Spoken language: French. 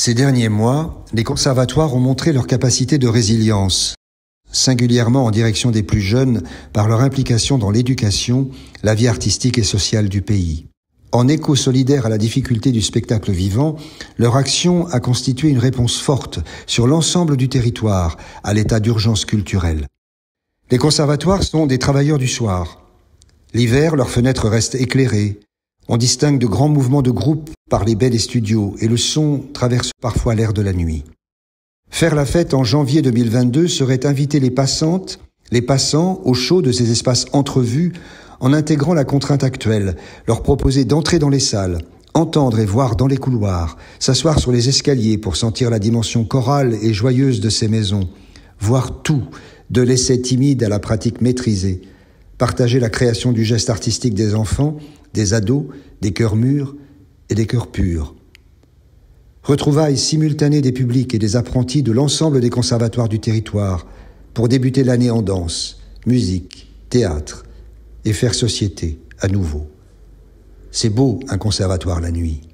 Ces derniers mois, les conservatoires ont montré leur capacité de résilience, singulièrement en direction des plus jeunes par leur implication dans l'éducation, la vie artistique et sociale du pays. En écho solidaire à la difficulté du spectacle vivant, leur action a constitué une réponse forte sur l'ensemble du territoire à l'état d'urgence culturelle. Les conservatoires sont des travailleurs du soir. L'hiver, leurs fenêtres restent éclairées. On distingue de grands mouvements de groupe par les baies des studios et le son traverse parfois l'air de la nuit. Faire la fête en janvier 2022 serait inviter les passantes, les passants au chaud de ces espaces entrevus en intégrant la contrainte actuelle, leur proposer d'entrer dans les salles, entendre et voir dans les couloirs, s'asseoir sur les escaliers pour sentir la dimension chorale et joyeuse de ces maisons, voir tout, de l'essai timide à la pratique maîtrisée, partager la création du geste artistique des enfants, des ados, des cœurs mûrs et des cœurs purs. Retrouvailles simultanées des publics et des apprentis de l'ensemble des conservatoires du territoire pour débuter l'année en danse, musique, théâtre et faire société à nouveau. C'est beau un conservatoire la nuit.